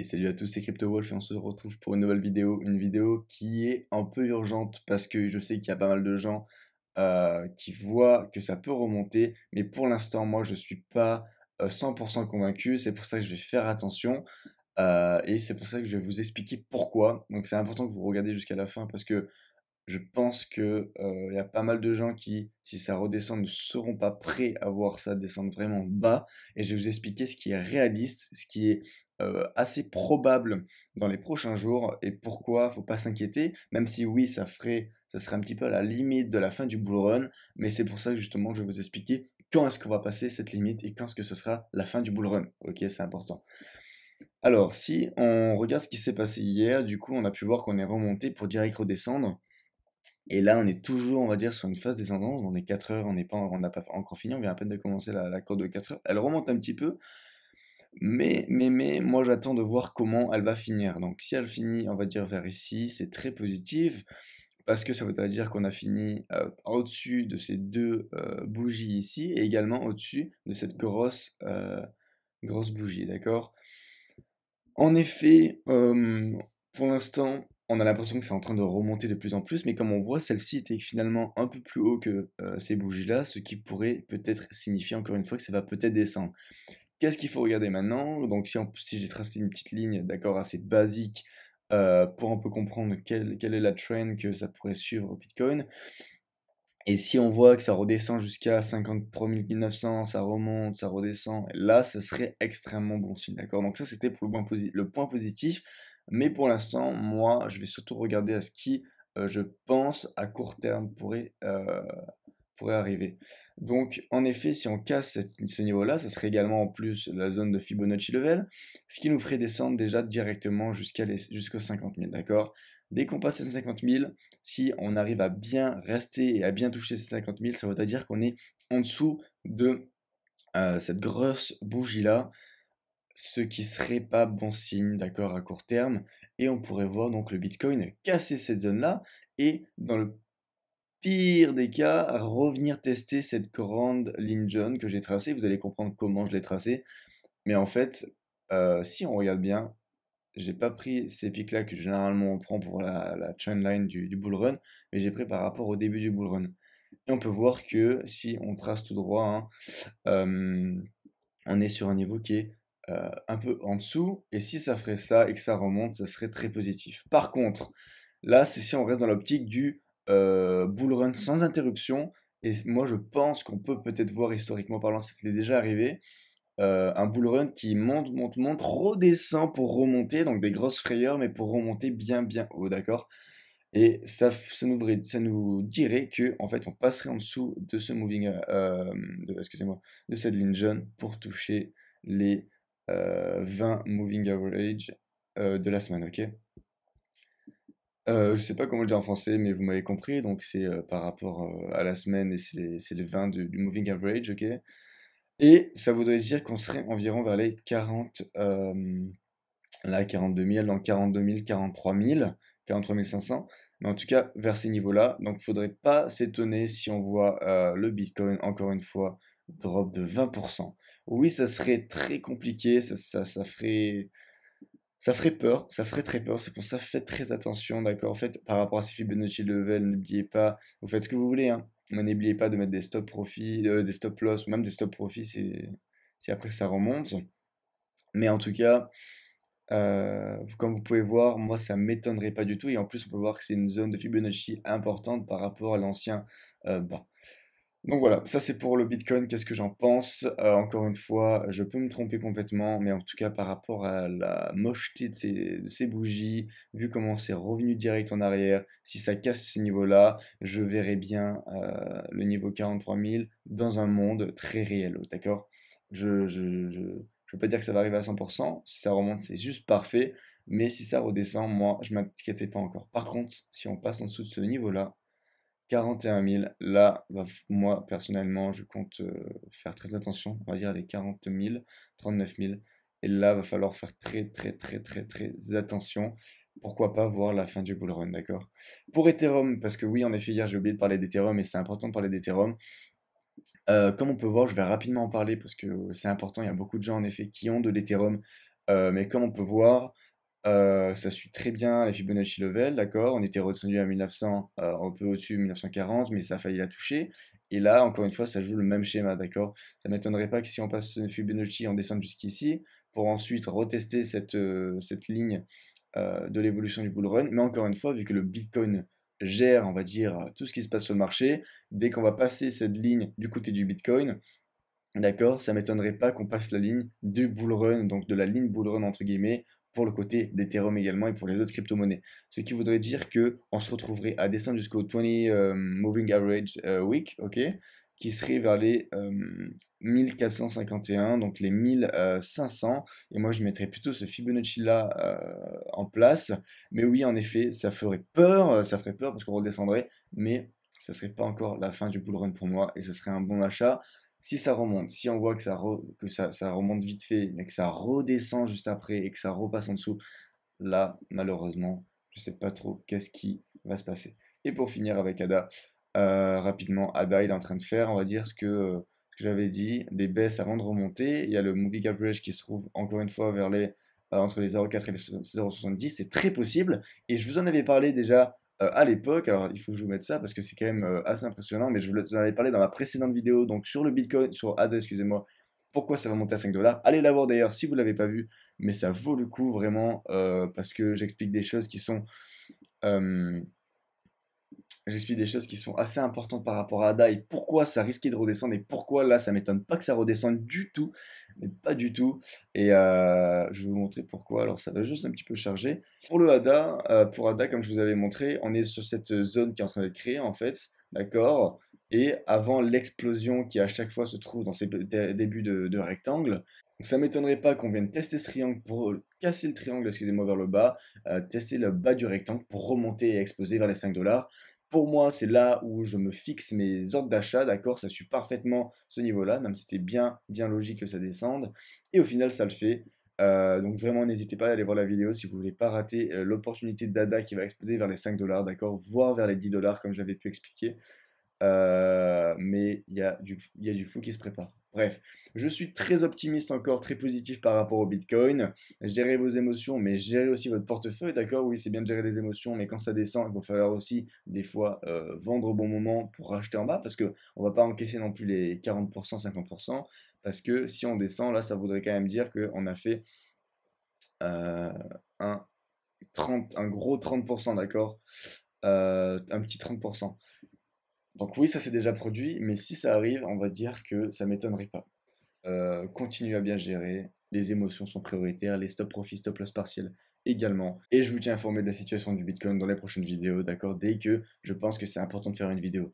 Et salut à tous, c'est CryptoWolf et on se retrouve pour une nouvelle vidéo. Une vidéo qui est un peu urgente parce que je sais qu'il y a pas mal de gens euh, qui voient que ça peut remonter. Mais pour l'instant, moi, je ne suis pas 100% euh, convaincu. C'est pour ça que je vais faire attention. Euh, et c'est pour ça que je vais vous expliquer pourquoi. Donc c'est important que vous regardez jusqu'à la fin parce que je pense qu'il y a pas mal de gens qui, si ça redescend, ne seront pas prêts à voir ça descendre vraiment bas. Et je vais vous expliquer ce qui est réaliste, ce qui est euh, assez probable dans les prochains jours et pourquoi faut pas s'inquiéter, même si oui ça ferait, ça serait un petit peu à la limite de la fin du bull run, mais c'est pour ça que justement je vais vous expliquer quand est-ce qu'on va passer cette limite et quand est-ce que ce sera la fin du bull run. Ok, c'est important. Alors si on regarde ce qui s'est passé hier, du coup on a pu voir qu'on est remonté pour direct redescendre. Et là, on est toujours, on va dire, sur une phase descendante. On est 4 heures, on n'est pas, on n'a pas encore fini, on vient à peine de commencer la, la courbe de 4 heures. Elle remonte un petit peu, mais, mais, mais, moi j'attends de voir comment elle va finir. Donc si elle finit, on va dire vers ici, c'est très positif, parce que ça veut dire qu'on a fini euh, au-dessus de ces deux euh, bougies ici, et également au-dessus de cette grosse, euh, grosse bougie, d'accord En effet, pour l'instant, on a l'impression que c'est en train de remonter de plus en plus, mais comme on voit, celle-ci était finalement un peu plus haut que ces bougies-là, ce qui pourrait peut-être signifier encore une fois que ça va peut-être descendre. Qu'est-ce qu'il faut regarder maintenant Donc, si, si j'ai tracé une petite ligne, d'accord, assez basique euh, pour un peu comprendre quelle, quelle est la trend que ça pourrait suivre au Bitcoin. Et si on voit que ça redescend jusqu'à 53 900, ça remonte, ça redescend, là, ça serait extrêmement bon signe, d'accord Donc ça, c'était pour le point, positif. Mais pour l'instant, moi, je vais surtout regarder à ce qui, euh, je pense, à court terme pourrait euh, pourrait arriver. Donc, en effet, si on casse ce niveau-là, ce serait également en plus la zone de Fibonacci level, ce qui nous ferait descendre déjà directement jusqu'à jusqu'aux 50 000, d'accord Dès qu'on passe à 50 000, si on arrive à bien rester et à bien toucher ces 50 000, ça veut dire qu'on est en dessous de euh, cette grosse bougie-là, ce qui serait pas bon signe, d'accord, à court terme. Et on pourrait voir donc le Bitcoin casser cette zone-là et dans le pire des cas, revenir tester cette grande ligne jaune que j'ai tracée. Vous allez comprendre comment je l'ai tracée. Mais en fait, euh, si on regarde bien, j'ai pas pris ces pics-là que généralement on prend pour la, la line du, bull run, mais j'ai pris par rapport au début du bull run. Et on peut voir que si on trace tout droit, hein, euh, on est sur un niveau qui est euh, un peu en dessous. Et si ça ferait ça et que ça remonte, ça serait très positif. Par contre, là, c'est si on reste dans l'optique du euh, bull run sans interruption. Et moi, je pense qu'on peut peut-être voir historiquement parlant, c'était déjà arrivé, euh, un bull run qui monte, monte, monte, redescend pour remonter, donc des grosses frayeurs, mais pour remonter bien, bien haut, d'accord Et ça, ça, nous, dirait que, en fait, on passerait en dessous de ce moving, euh, excusez-moi, de cette ligne jaune pour toucher les 20 moving average de la semaine, ok je euh, je sais pas comment le dire en français, mais vous m'avez compris. Donc, c'est euh, par rapport euh, à la semaine et c'est les 20 du moving average, ok Et ça voudrait dire qu'on serait environ vers les 40, là, 42 000, dans 42 000, 43 000, 43 500. Mais en tout cas, vers ces niveaux-là. Donc, il faudrait pas s'étonner si on voit le Bitcoin, encore une fois, drop de 20%. Oui, ça serait très compliqué, ça, ça ferait ça ferait peur, ça ferait très peur, c'est pour ça faites très attention, d'accord En fait, par rapport à ces Fibonacci level, n'oubliez pas, vous faites ce que vous voulez, hein, mais n'oubliez pas de mettre des stop profit, euh, des stop loss, ou même des stop profit si, après ça remonte. Mais en tout cas, euh, comme vous pouvez voir, moi ça m'étonnerait pas du tout, et en plus on peut voir que c'est une zone de Fibonacci importante par rapport à l'ancien euh, bas. Donc voilà, ça c'est pour le Bitcoin, qu'est-ce que j'en pense euh, Encore une fois, je peux me tromper complètement, mais en tout cas par rapport à la mocheté de ces, bougies, vu comment c'est revenu direct en arrière, si ça casse ce niveau là je verrai bien euh, le niveau 43 000 dans un monde très réel, d'accord Je ne peux pas dire que ça va arriver à 100%, si ça remonte c'est juste parfait, mais si ça redescend, moi je m'inquiétais pas encore. Par contre, si on passe en dessous de ce niveau-là, 41 000. Là, bah, moi, personnellement, je compte euh, faire très attention. On va dire les 40 000, 39 000. Et là, va falloir faire très, très, très, très, très attention. Pourquoi pas voir la fin du bull run, d'accord Pour Ethereum, parce que oui, en effet, hier, j'ai oublié de parler d'Ethereum et c'est important de parler d'Ethereum. Euh, comme on peut voir, je vais rapidement en parler parce que c'est important. Il y a beaucoup de gens, en effet, qui ont de l'Ethereum. Euh, mais comme on peut voir, euh, ça suit très bien les Fibonacci level, d'accord On était redescendu à 1900, euh, un peu au-dessus, 1940, mais ça a failli la toucher. Et là, encore une fois, ça joue le même schéma, d'accord Ça m'étonnerait pas que si on passe Fibonacci, on descende jusqu'ici, pour ensuite retester cette, euh, ligne de l'évolution du bull run. Mais encore une fois, vu que le Bitcoin gère, on va dire, tout ce qui se passe sur le marché, dès qu'on va passer cette ligne du côté du Bitcoin, D'accord, ça m'étonnerait pas qu'on passe la ligne du bull run, donc de la ligne bull run entre guillemets, le côté d'Ethereum également et pour les autres crypto-monnaies. Ce qui voudrait dire que on se retrouverait à descendre jusqu'au 20 euh, Moving Average euh, Week, ok, qui serait vers les 1451, euh, donc les 1500. Et moi, je mettrais plutôt ce Fibonacci-là en place. Mais oui, en effet, ça ferait peur, ça ferait peur parce qu'on redescendrait, mais ça serait pas encore la fin du bull run pour moi et ce serait un bon achat si ça remonte, si on voit que ça, remonte vite fait, mais que ça redescend juste après et que ça repasse en dessous, là, malheureusement, je ne sais pas trop qu'est-ce qui va se passer. Et pour finir avec Ada, euh, rapidement, Ada, est en train de faire, on va dire, euh, ce que, j'avais dit, des baisses avant de remonter. Il y a le movie average qui se trouve encore une fois vers les, euh, entre les 0,4 et les 0,70, c'est très possible. Et je vous en avais parlé déjà euh, à l'époque, alors il faut que je vous mette ça parce que c'est quand même euh, assez impressionnant, mais je vous en avais parlé dans ma précédente vidéo, donc sur le Bitcoin, sur ADA, excusez-moi, pourquoi ça va monter à 5 dollars. Allez la voir d'ailleurs si vous ne l'avez pas vu, mais ça vaut le coup vraiment euh, parce que j'explique des choses qui sont j'explique des choses qui sont assez importantes par rapport à Ada et pourquoi ça risquait de redescendre et pourquoi là ça m'étonne pas que ça redescende du tout, mais pas du tout. Et euh, je vais vous montrer pourquoi. Alors ça va juste un petit peu charger. Pour le Ada, euh, pour Ada comme je vous avais montré, on est sur cette zone qui est en train d'être créée en fait, d'accord. Et avant l'explosion qui à chaque fois se trouve dans ces débuts de, rectangle, ça m'étonnerait pas qu'on vienne tester ce triangle pour casser le triangle, excusez-moi, vers le bas, euh, tester le bas du rectangle pour remonter et exploser vers les 5 dollars. Pour moi, c'est là où je me fixe mes ordres d'achat, d'accord Ça suit parfaitement ce niveau-là, même si c'était bien, bien logique que ça descende. Et au final, ça le fait. Euh, donc vraiment, n'hésitez pas à aller voir la vidéo si vous voulez pas rater euh, l'opportunité d'ADA qui va exploser vers les 5 dollars, d'accord Voire vers les 10 dollars, comme j'avais pu expliquer. Euh, mais il y, a du, fou qui se prépare. Bref, je suis très optimiste encore, très positif par rapport au Bitcoin. Gérez vos émotions, mais gérer aussi votre portefeuille, d'accord Oui, c'est bien de gérer les émotions, mais quand ça descend, il va falloir aussi des fois euh, vendre au bon moment pour racheter en bas, parce qu'on ne va pas encaisser non plus les 40%, 50%, parce que si on descend, là, ça voudrait quand même dire qu'on a fait euh, un, 30, un gros 30%, d'accord Un petit 30%. Donc oui, ça s'est déjà produit, mais si ça arrive, on va dire que ça m'étonnerait pas. Continuez euh, continue à bien gérer, les émotions sont prioritaires, les stop profit, stop loss partiel également. Et je vous tiens informé de la situation du Bitcoin dans les prochaines vidéos, d'accord Dès que je pense que c'est important de faire une vidéo.